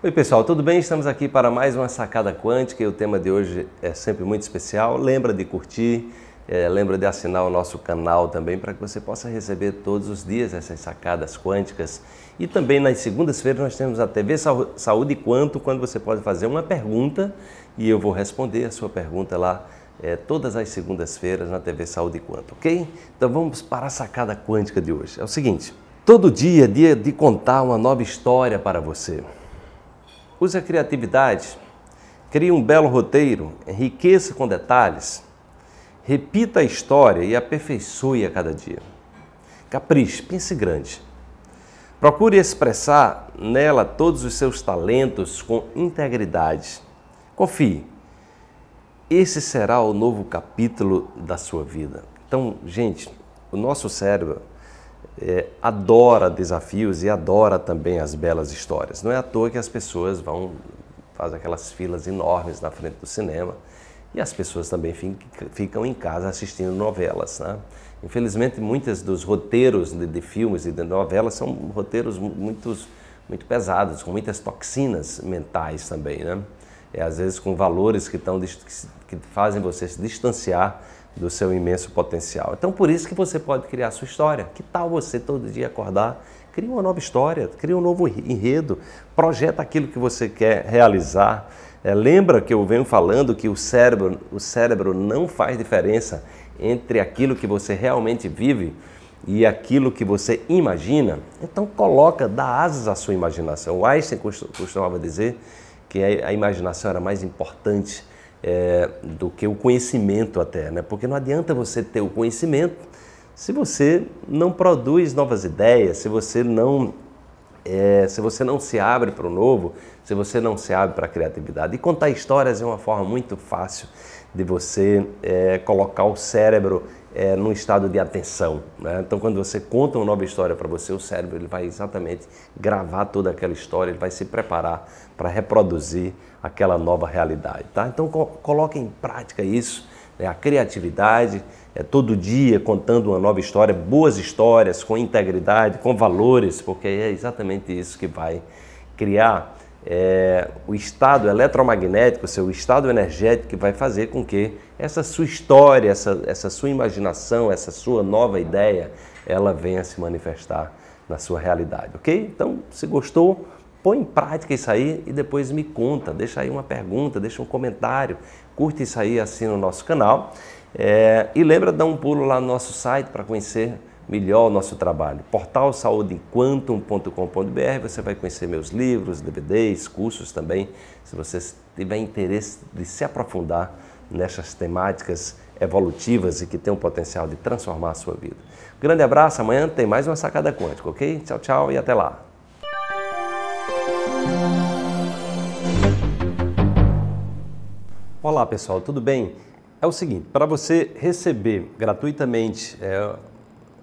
Oi, pessoal, tudo bem? Estamos aqui para mais uma sacada quântica e o tema de hoje é sempre muito especial. Lembra de curtir, é, lembra de assinar o nosso canal também para que você possa receber todos os dias essas sacadas quânticas. E também nas segundas-feiras nós temos a TV Saúde Quanto, quando você pode fazer uma pergunta e eu vou responder a sua pergunta lá é, todas as segundas-feiras na TV Saúde Quanto, ok? Então vamos para a sacada quântica de hoje. É o seguinte: todo dia é dia de contar uma nova história para você. Use a criatividade, crie um belo roteiro, enriqueça com detalhes, repita a história e aperfeiçoe a cada dia. Capriche, pense grande. Procure expressar nela todos os seus talentos com integridade. Confie, esse será o novo capítulo da sua vida. Então, gente, o nosso cérebro é, adora desafios e adora também as belas histórias. Não é à toa que as pessoas vão faz aquelas filas enormes na frente do cinema e as pessoas também ficam em casa assistindo novelas. Né? Infelizmente, muitos dos roteiros de, de, filmes e de novelas são roteiros muito, muito pesados, com muitas toxinas mentais também. Né? É, às vezes com valores que, tão, que fazem você se distanciar do seu imenso potencial. Então, por isso que você pode criar a sua história. Que tal você todo dia acordar, cria uma nova história, cria um novo enredo, projeta aquilo que você quer realizar. É, lembra que eu venho falando que o cérebro, o cérebro não faz diferença entre aquilo que você realmente vive e aquilo que você imagina? Então coloca, dá asas à sua imaginação. O Einstein costumava dizer que a imaginação era mais importante é, do que o conhecimento até, né? Porque não adianta você ter o conhecimento se você não produz novas ideias, se você não é, se você não se abre para o novo, se você não se abre para a criatividade. E contar histórias é uma forma muito fácil de você é, colocar o cérebro é, num estado de atenção. Né? Então, quando você conta uma nova história para você, o cérebro ele vai exatamente gravar toda aquela história, ele vai se preparar para reproduzir aquela nova realidade. Tá? Então, co coloque em prática isso, né? a criatividade, é, todo dia contando uma nova história, boas histórias, com integridade, com valores, porque é exatamente isso que vai criar é, o estado eletromagnético, o seu estado energético, que vai fazer com que essa sua história, essa, essa sua imaginação, essa sua nova ideia, ela venha se manifestar na sua realidade, ok? Então, se gostou, põe em prática isso aí e depois me conta. Deixa aí uma pergunta, deixa um comentário, curte isso aí, assina o nosso canal. É, e lembra de dar um pulo lá no nosso site para conhecer melhor o nosso trabalho. Portal saudequantum.com.br, você vai conhecer meus livros, DVDs, cursos também, se você tiver interesse de se aprofundar nessas temáticas evolutivas e que tem o potencial de transformar a sua vida. Grande abraço, amanhã tem mais uma sacada quântica, OK? Tchau, tchau e até lá. Olá pessoal, tudo bem? É o seguinte, para você receber gratuitamente é,